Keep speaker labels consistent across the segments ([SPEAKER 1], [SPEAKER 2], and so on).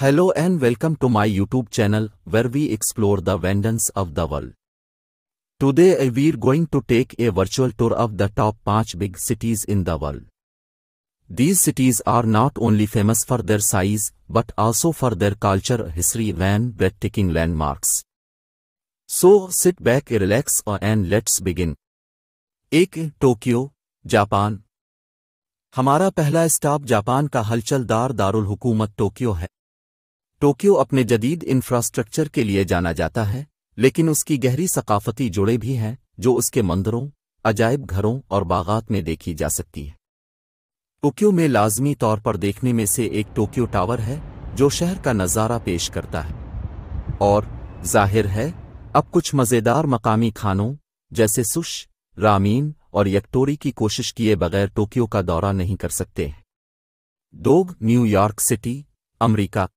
[SPEAKER 1] hello and welcome to my YouTube channel where we explore the wonders of the world today I we're going to take a virtual tour of the top पांच big cities in the world these cities are not only famous for their size but also for their culture history and breathtaking landmarks so sit back a relax and let's begin एक Tokyo Japan हमारा पहला staff Japan का हलचलदार दारुल हुकूमत Tokyo है Tokyo अपने जदीद infrastructure के लिए जाना जाता है लेकिन उसकी गहरी सकाफती जुड़े भी हैं जो उसके मंदिरों अजायब घरों और बागात में देखी जा सकती हैं टोक्यो में लाजमी तौर पर देखने में से एक टोक्यो टावर है जो शहर का नज़ारा पेश करता है और जाहिर है अब कुछ मज़ेदार मकामी खानों जैसे सुश रामीन और यकटोरी की कोशिश किए बगैर टोक्यो का दौरा नहीं कर सकते हैं डोग न्यूयॉर्क सिटी अमरीका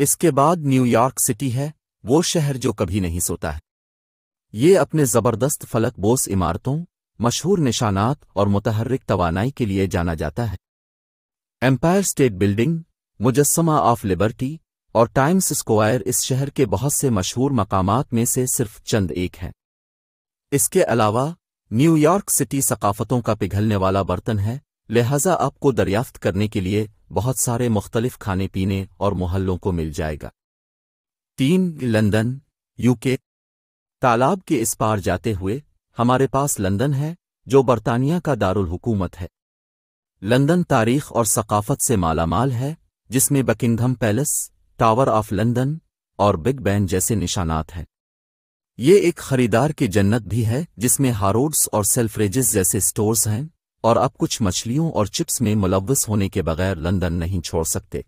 [SPEAKER 1] इसके बाद न्यूयॉर्क सिटी है वो शहर जो कभी नहीं सोता है ये अपने ज़बरदस्त फलक बोस इमारतों मशहूर निशानात और मुतहरिक तोानाई के लिए जाना जाता है एम्पायर स्टेट बिल्डिंग मुजस्मा ऑफ लिबर्टी और टाइम्स स्क्वायर इस शहर के बहुत से मशहूर मकामात में से सिर्फ चंद एक हैं इसके अलावा न्यूयॉर्क सिटी सकाफतों का पिघलने वाला बर्तन है लिहाजा आपको दरियाफ्त करने के लिए बहुत सारे मुख्तलिफ खाने पीने और मोहल्लों को मिल जाएगा तीन लंदन यूके तालाब के इस पार जाते हुए हमारे पास लंदन है जो बरतानिया का दारुल हुकूमत है लंदन तारीख और सकाफत से मालामाल है जिसमें Buckingham Palace Tower of London और बिग बैन जैसे निशानात हैं ये एक खरीदार की जन्नत भी है जिसमें हारोड्स और सेल्फ्रेजेस जैसे स्टोर्स हैं और अब कुछ मछलियों और चिप्स में मुलवस होने के बगैर लंदन नहीं छोड़ सकते